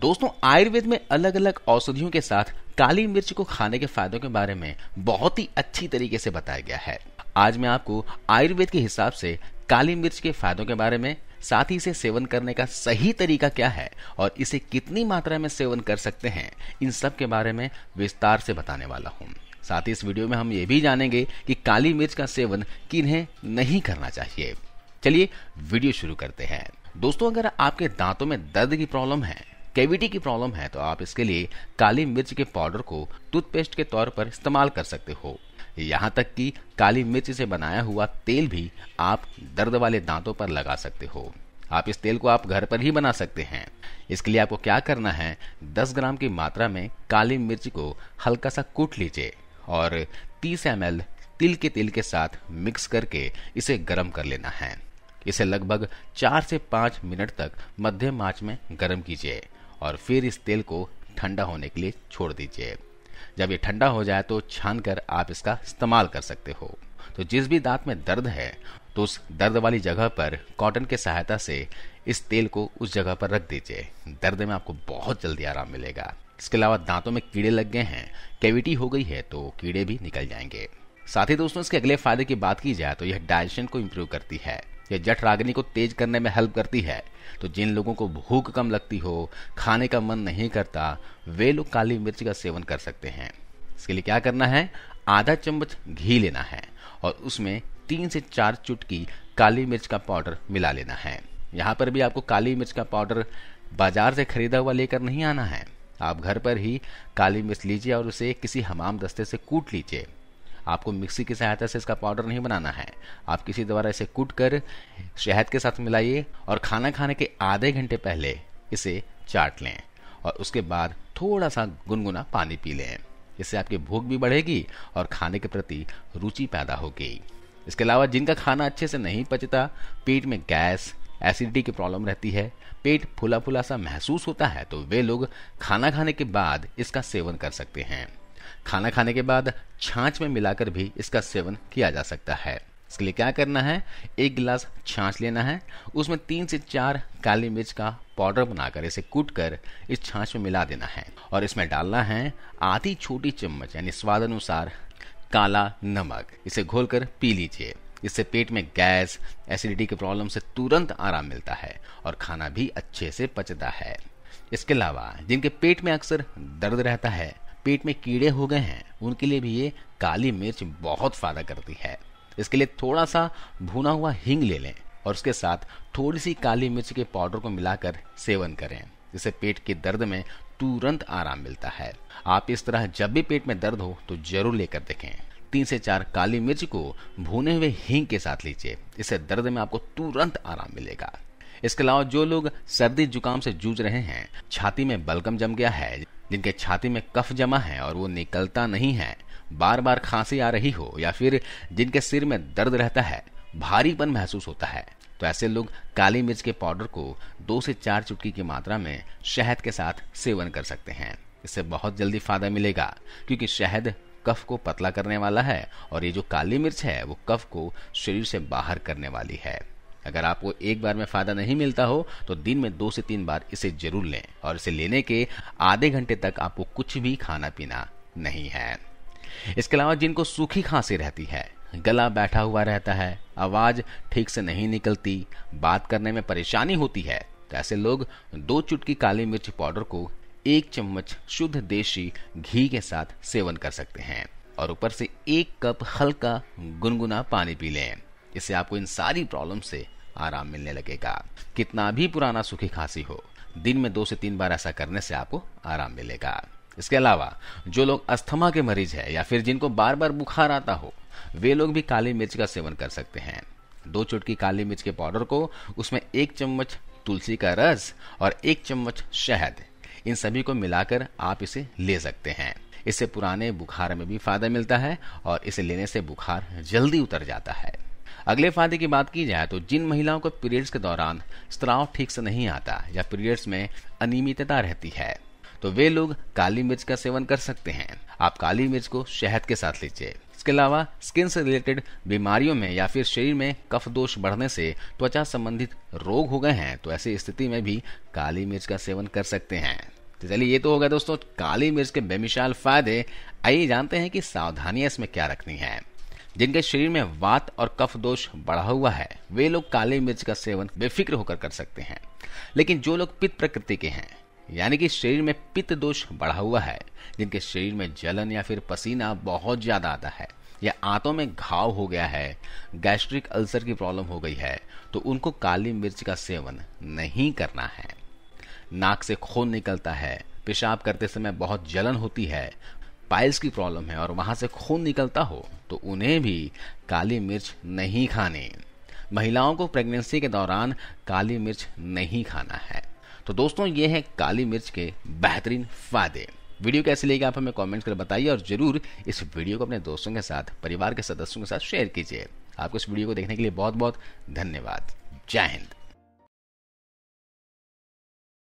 दोस्तों आयुर्वेद में अलग अलग औषधियों के साथ काली मिर्च को खाने के फायदों के बारे में बहुत ही अच्छी तरीके से बताया गया है आज मैं आपको आयुर्वेद के हिसाब से काली मिर्च के फायदों के बारे में साथ ही इसे सेवन करने का सही तरीका क्या है और इसे कितनी मात्रा में सेवन कर सकते हैं इन सब के बारे में विस्तार से बताने वाला हूँ साथ ही इस वीडियो में हम ये भी जानेंगे कि काली मिर्च का सेवन किन्हें नहीं करना चाहिए चलिए वीडियो शुरू करते हैं दोस्तों अगर आपके दांतों में दर्द की प्रॉब्लम है कैविटी की प्रॉब्लम है तो आप इसके लिए काली मिर्च के पाउडर को टूथपेस्ट के तौर पर इस्तेमाल कर सकते हो यहाँ तक कि काली मिर्च से बनाया हुआ तेल भी आप दर्द वाले दांतों पर लगा सकते हो आप इस तेल को आप घर पर ही बना सकते हैं इसके लिए आपको क्या करना है 10 ग्राम की मात्रा में काली मिर्च को हल्का सा कूट लीजिए और 30 एम तिल के तेल के साथ मिक्स करके इसे गर्म कर लेना है इसे लगभग चार से पांच मिनट तक मध्यम आंच में गर्म कीजिए और फिर इस तेल को ठंडा होने के लिए छोड़ दीजिए जब ये ठंडा हो जाए तो छान कर आप इसका इस्तेमाल कर सकते हो तो जिस भी दांत में दर्द है तो उस दर्द वाली जगह पर कॉटन के सहायता से इस तेल को उस जगह पर रख दीजिए दर्द में आपको बहुत जल्दी आराम मिलेगा इसके अलावा दांतों में कीड़े लग गए हैं कैविटी हो गई है तो कीड़े भी निकल जाएंगे साथ ही दोस्तों इसके अगले फायदे की बात की जाए तो यह डाइजेशन को इम्प्रूव करती है यह जठ रागनी को तेज करने में हेल्प करती है तो जिन लोगों को भूख कम लगती हो खाने का मन नहीं करता वे लोग काली मिर्च का सेवन कर सकते हैं इसके लिए क्या करना है आधा चम्मच घी लेना है और उसमें तीन से चार चुटकी काली मिर्च का पाउडर मिला लेना है यहाँ पर भी आपको काली मिर्च का पाउडर बाजार से खरीदा हुआ लेकर नहीं आना है आप घर पर ही काली मिर्च लीजिए और उसे किसी हमाम दस्ते से कूट लीजिए आपको मिक्सी की सहायता से इसका पाउडर नहीं बनाना है आप किसी द्वारा इसे कूट कर शहद के साथ मिलाइए और खाना खाने के आधे घंटे पहले इसे चाट लें और उसके बाद थोड़ा सा गुनगुना पानी पी लें इससे आपकी भूख भी बढ़ेगी और खाने के प्रति रुचि पैदा होगी इसके अलावा जिनका खाना अच्छे से नहीं पचता पेट में गैस एसिडिटी की प्रॉब्लम रहती है पेट फुला फुला सा महसूस होता है तो वे लोग खाना खाने के बाद इसका सेवन कर सकते हैं खाना खाने के बाद छाछ में मिलाकर भी इसका सेवन किया जा सकता है इसके लिए क्या करना है एक गिलास छाछ लेना है उसमें तीन से चार काली मिर्च का पाउडर बनाकर इसे कूट कर इस छाछ में मिला देना है और इसमें डालना है आधी छोटी चम्मच यानी स्वाद अनुसार काला नमक इसे घोल पी लीजिए इससे पेट में गैस एसिडिटी के प्रॉब्लम से तुरंत आराम मिलता है और खाना भी अच्छे से पचता है इसके अलावा जिनके पेट में अक्सर दर्द रहता है पेट में कीड़े हो गए हैं उनके लिए भी ये काली मिर्च बहुत फायदा करती है इसके लिए थोड़ा सा भुना हुआ हींग ले लें और उसके साथ थोड़ी सी काली मिर्च के पाउडर को मिलाकर सेवन करें इससे पेट के दर्द में तुरंत आराम मिलता है आप इस तरह जब भी पेट में दर्द हो तो जरूर लेकर देखें तीन से चार काली मिर्च को भुने हुए हींग के साथ लीजिए इससे दर्द में आपको तुरंत आराम मिलेगा इसके अलावा जो लोग सर्दी जुकाम से जूझ रहे हैं छाती में बलगम जम गया है जिनके छाती में कफ जमा है और वो निकलता नहीं है बार बार खांसी आ रही हो या फिर जिनके सिर में दर्द रहता है भारीपन महसूस होता है तो ऐसे लोग काली मिर्च के पाउडर को दो से चार चुटकी की मात्रा में शहद के साथ सेवन कर सकते हैं इससे बहुत जल्दी फायदा मिलेगा क्योंकि शहद कफ को पतला करने वाला है और ये जो काली मिर्च है वो कफ को शरीर से बाहर करने वाली है अगर आपको एक बार में फायदा नहीं मिलता हो तो दिन में दो से तीन बार इसे जरूर लें और इसे लेने के आधे घंटे तक आपको कुछ भी खाना पीना नहीं है इसके अलावा जिनको सूखी खांसी रहती है गला बैठा हुआ रहता है आवाज ठीक से नहीं निकलती बात करने में परेशानी होती है तो ऐसे लोग दो चुटकी काली मिर्च पाउडर को एक चम्मच शुद्ध देशी घी के साथ सेवन कर सकते हैं और ऊपर से एक कप हल्का गुनगुना पानी पी लें इससे आपको इन सारी प्रॉब्लम से आराम मिलने लगेगा कितना भी पुराना सूखी खांसी हो दिन में दो से तीन बार ऐसा करने से आपको आराम मिलेगा इसके अलावा जो लोग अस्थमा के मरीज है या फिर जिनको बार बार बुखार आता हो वे लोग भी काली मिर्च का सेवन कर सकते हैं दो चुटकी काली मिर्च के पाउडर को उसमें एक चम्मच तुलसी का रस और एक चम्मच शहद इन सभी को मिलाकर आप इसे ले सकते हैं इससे पुराने बुखार में भी फायदा मिलता है और इसे लेने से बुखार जल्दी उतर जाता है अगले फायदे की बात की जाए तो जिन महिलाओं को पीरियड्स के दौरान स्त्राव ठीक से नहीं आता या पीरियड्स में अनियमितता रहती है तो वे लोग काली मिर्च का सेवन कर सकते हैं आप काली मिर्च को शहद के साथ लीजिए इसके अलावा स्किन से रिलेटेड बीमारियों में या फिर शरीर में कफ दोष बढ़ने से त्वचा संबंधित रोग हो गए हैं तो ऐसी स्थिति में भी काली मिर्च का सेवन कर सकते हैं तो चलिए ये तो हो गया दोस्तों काली मिर्च के बेमिसाल फायदे आइए जानते हैं कि सावधानियां इसमें क्या रखनी है जिनके शरीर में वात और कफ दोष बढ़ा हुआ है वे लोग काली मिर्च का सेवन बेफिक्र होकर कर सकते हैं लेकिन जो लोग पित्त प्रकृति के हैं यानी कि शरीर में पित्त दोष बढ़ा हुआ है जिनके शरीर में जलन या फिर पसीना बहुत ज्यादा आता है या आंतों में घाव हो गया है गैस्ट्रिक अल्सर की प्रॉब्लम हो गई है तो उनको काली मिर्च का सेवन नहीं करना है नाक से खून निकलता है पेशाब करते समय बहुत जलन होती है पाइल्स की प्रॉब्लम है और वहां से खून निकलता हो तो उन्हें भी काली मिर्च नहीं खाने महिलाओं को प्रेगनेंसी के दौरान काली मिर्च नहीं खाना है तो दोस्तों ये है काली मिर्च के बेहतरीन फायदे वीडियो कैसे लेगी आप हमें कमेंट कर बताइए और जरूर इस वीडियो को अपने दोस्तों के साथ परिवार के सदस्यों के साथ शेयर कीजिए आपको इस वीडियो को देखने के लिए बहुत बहुत धन्यवाद जय हिंद